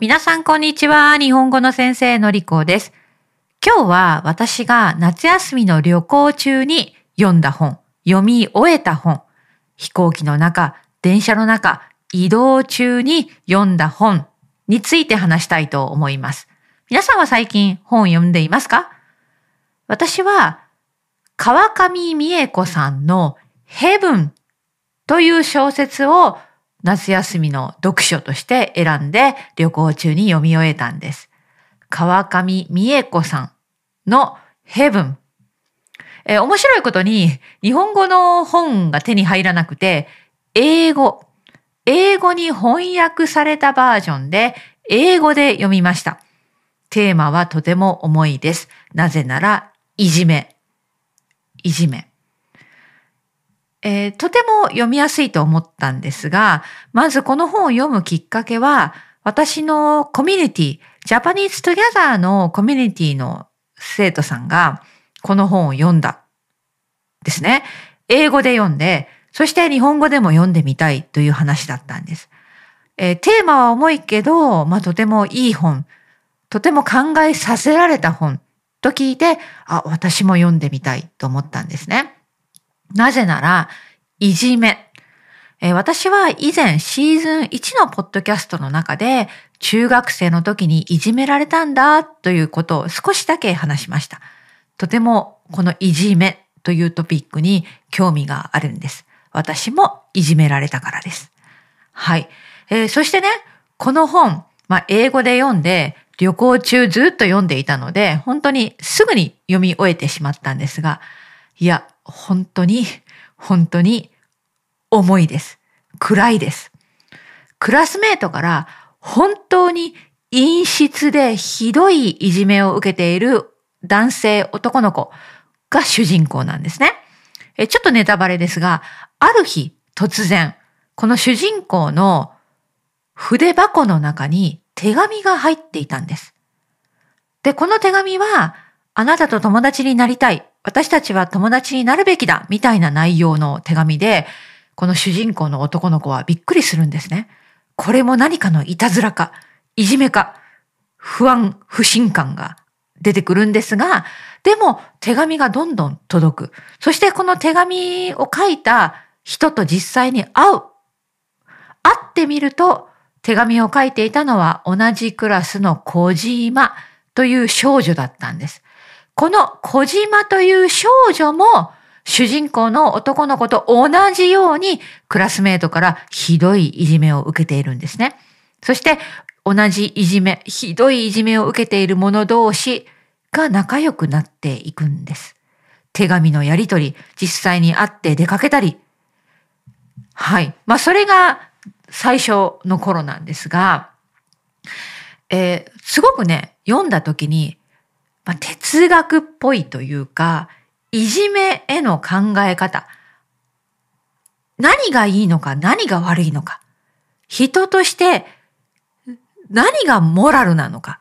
皆さんこんにちは。日本語の先生のりこです。今日は私が夏休みの旅行中に読んだ本、読み終えた本、飛行機の中、電車の中、移動中に読んだ本について話したいと思います。皆さんは最近本読んでいますか私は川上美恵子さんのヘブンという小説を夏休みの読書として選んで旅行中に読み終えたんです。川上美恵子さんのヘブン。えー、面白いことに日本語の本が手に入らなくて、英語、英語に翻訳されたバージョンで英語で読みました。テーマはとても重いです。なぜなら、いじめ。いじめ。えー、とても読みやすいと思ったんですが、まずこの本を読むきっかけは、私のコミュニティ、ジャパニーズ・トギャザーのコミュニティの生徒さんが、この本を読んだ。ですね。英語で読んで、そして日本語でも読んでみたいという話だったんです。えー、テーマは重いけど、まあ、とてもいい本、とても考えさせられた本と聞いて、あ、私も読んでみたいと思ったんですね。なぜなら、いじめ。え私は以前シーズン1のポッドキャストの中で、中学生の時にいじめられたんだということを少しだけ話しました。とてもこのいじめというトピックに興味があるんです。私もいじめられたからです。はい。えー、そしてね、この本、まあ、英語で読んで、旅行中ずっと読んでいたので、本当にすぐに読み終えてしまったんですが、いや、本当に、本当に重いです。暗いです。クラスメートから本当に陰湿でひどいいじめを受けている男性男の子が主人公なんですね。えちょっとネタバレですが、ある日突然、この主人公の筆箱の中に手紙が入っていたんです。で、この手紙はあなたと友達になりたい。私たちは友達になるべきだ。みたいな内容の手紙で、この主人公の男の子はびっくりするんですね。これも何かのいたずらか、いじめか、不安、不信感が出てくるんですが、でも手紙がどんどん届く。そしてこの手紙を書いた人と実際に会う。会ってみると、手紙を書いていたのは同じクラスの小島という少女だったんです。この小島という少女も主人公の男の子と同じようにクラスメートからひどいいじめを受けているんですね。そして同じいじめ、ひどいいじめを受けている者同士が仲良くなっていくんです。手紙のやり取り、実際に会って出かけたり。はい。まあ、それが最初の頃なんですが、えー、すごくね、読んだ時にまあ、哲学っぽいというか、いじめへの考え方。何がいいのか、何が悪いのか。人として何がモラルなのか。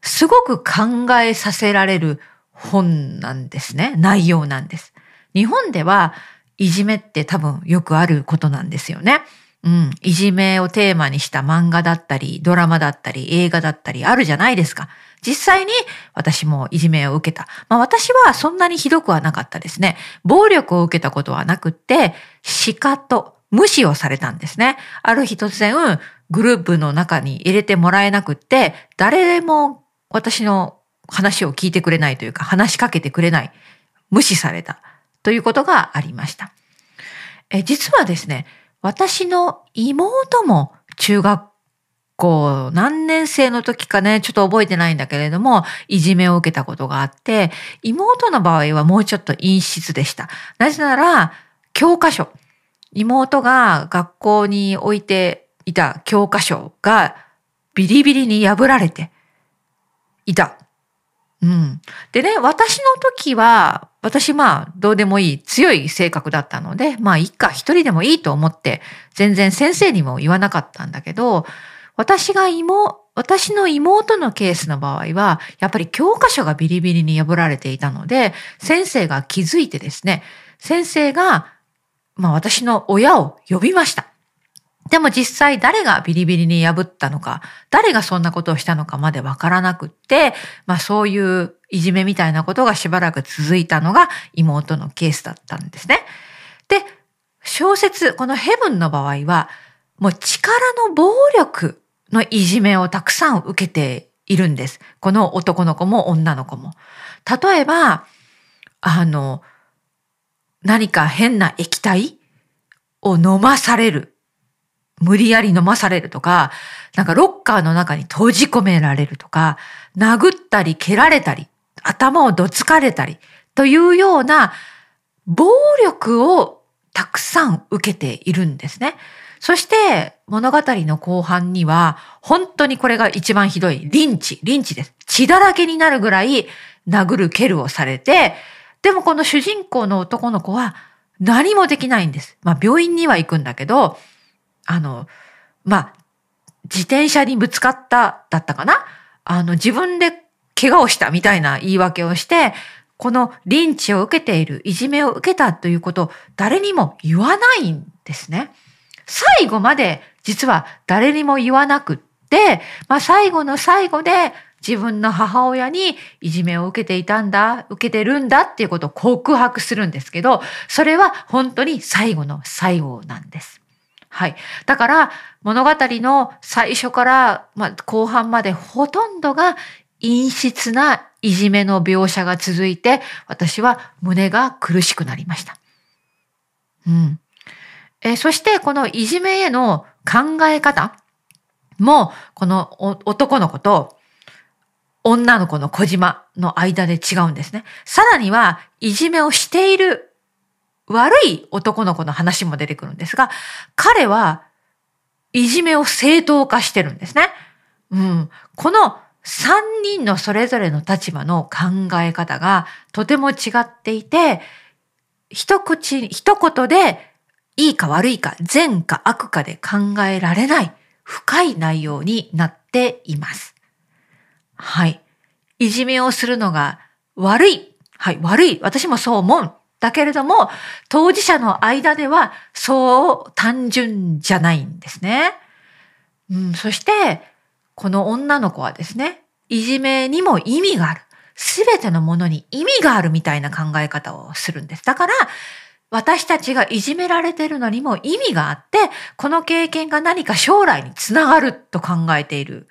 すごく考えさせられる本なんですね。内容なんです。日本ではいじめって多分よくあることなんですよね。うん、いじめをテーマにした漫画だったり、ドラマだったり、映画だったりあるじゃないですか。実際に私もいじめを受けた。まあ私はそんなにひどくはなかったですね。暴力を受けたことはなくって、しかと無視をされたんですね。ある日突然、グループの中に入れてもらえなくって、誰でも私の話を聞いてくれないというか、話しかけてくれない。無視された。ということがありました。え、実はですね、私の妹も中学校何年生の時かね、ちょっと覚えてないんだけれども、いじめを受けたことがあって、妹の場合はもうちょっと陰湿でした。なぜなら、教科書。妹が学校に置いていた教科書がビリビリに破られていた。うん。でね、私の時は、私まあ、どうでもいい、強い性格だったので、まあ、いっか、一人でもいいと思って、全然先生にも言わなかったんだけど、私が妹、私の妹のケースの場合は、やっぱり教科書がビリビリに破られていたので、先生が気づいてですね、先生が、まあ私の親を呼びました。でも実際誰がビリビリに破ったのか、誰がそんなことをしたのかまでわからなくって、まあそういういじめみたいなことがしばらく続いたのが妹のケースだったんですね。で、小説、このヘブンの場合は、もう力の暴力のいじめをたくさん受けているんです。この男の子も女の子も。例えば、あの、何か変な液体を飲まされる無理やり飲まされるとか、なんかロッカーの中に閉じ込められるとか、殴ったり蹴られたり、頭をどつかれたり、というような暴力をたくさん受けているんですね。そして物語の後半には、本当にこれが一番ひどい、リンチ、リンチです。血だらけになるぐらい殴る蹴るをされて、でもこの主人公の男の子は何もできないんです。まあ病院には行くんだけど、あの、まあ、自転車にぶつかっただったかなあの、自分で怪我をしたみたいな言い訳をして、このリンチを受けている、いじめを受けたということを誰にも言わないんですね。最後まで実は誰にも言わなくって、まあ最後の最後で自分の母親にいじめを受けていたんだ、受けてるんだっていうことを告白するんですけど、それは本当に最後の最後なんです。はい。だから、物語の最初から、まあ、後半までほとんどが陰湿ないじめの描写が続いて、私は胸が苦しくなりました。うん。えそして、このいじめへの考え方も、この男の子と女の子の小島の間で違うんですね。さらには、いじめをしている悪い男の子の話も出てくるんですが、彼はいじめを正当化してるんですね。うん。この3人のそれぞれの立場の考え方がとても違っていて、一口、一言でいいか悪いか、善か悪かで考えられない深い内容になっています。はい。いじめをするのが悪い。はい、悪い。私もそう思う。だけれども、当事者の間ではそう単純じゃないんですね。うん、そして、この女の子はですね、いじめにも意味がある。すべてのものに意味があるみたいな考え方をするんです。だから、私たちがいじめられてるのにも意味があって、この経験が何か将来につながると考えている。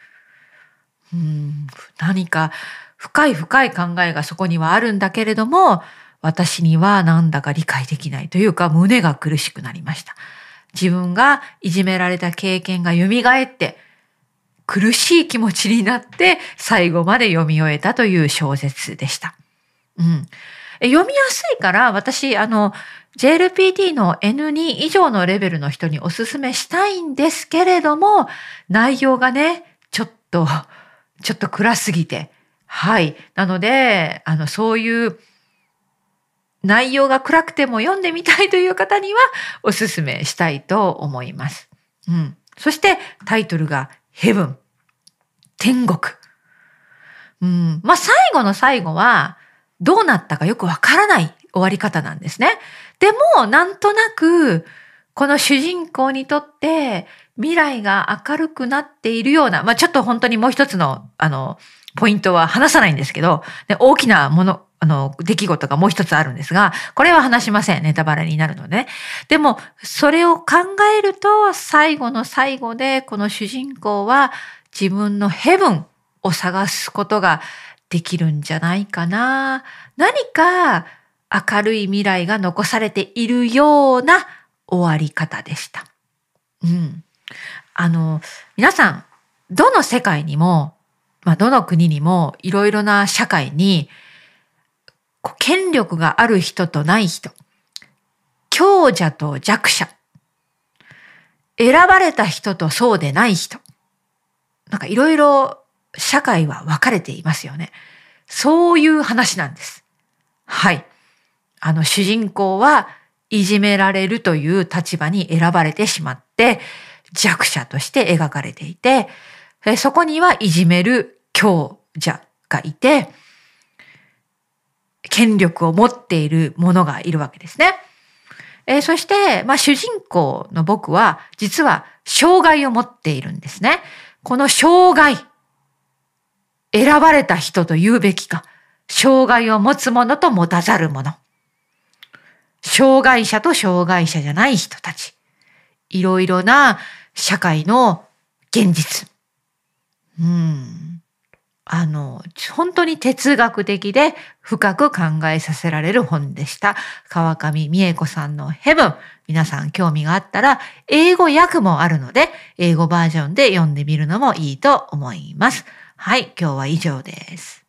うん、何か深い深い考えがそこにはあるんだけれども、私にはなんだか理解できないというか胸が苦しくなりました。自分がいじめられた経験が蘇って苦しい気持ちになって最後まで読み終えたという小説でした。うん。読みやすいから私、あの、JLPT の N2 以上のレベルの人におすすめしたいんですけれども、内容がね、ちょっと、ちょっと暗すぎて。はい。なので、あの、そういう内容が暗くても読んでみたいという方にはおすすめしたいと思います。うん。そしてタイトルがヘブン。天国。うん。まあ、最後の最後はどうなったかよくわからない終わり方なんですね。でも、なんとなく、この主人公にとって未来が明るくなっているような、まあ、ちょっと本当にもう一つの、あの、ポイントは話さないんですけど、大きなもの、あの、出来事がもう一つあるんですが、これは話しません。ネタバレになるので、ね。でも、それを考えると、最後の最後で、この主人公は自分のヘブンを探すことができるんじゃないかな。何か明るい未来が残されているような終わり方でした。うん。あの、皆さん、どの世界にも、まあ、どの国にも、いろいろな社会に、権力がある人とない人、強者と弱者、選ばれた人とそうでない人、なんかいろいろ社会は分かれていますよね。そういう話なんです。はい。あの主人公はいじめられるという立場に選ばれてしまって弱者として描かれていて、そこにはいじめる強者がいて、権力を持っている者がいるわけですね。えー、そして、まあ、主人公の僕は、実は、障害を持っているんですね。この障害、選ばれた人と言うべきか、障害を持つ者と持たざる者。障害者と障害者じゃない人たち。いろいろな社会の現実。うん。あの、本当に哲学的で深く考えさせられる本でした。川上美恵子さんのヘブン。皆さん興味があったら、英語訳もあるので、英語バージョンで読んでみるのもいいと思います。はい、今日は以上です。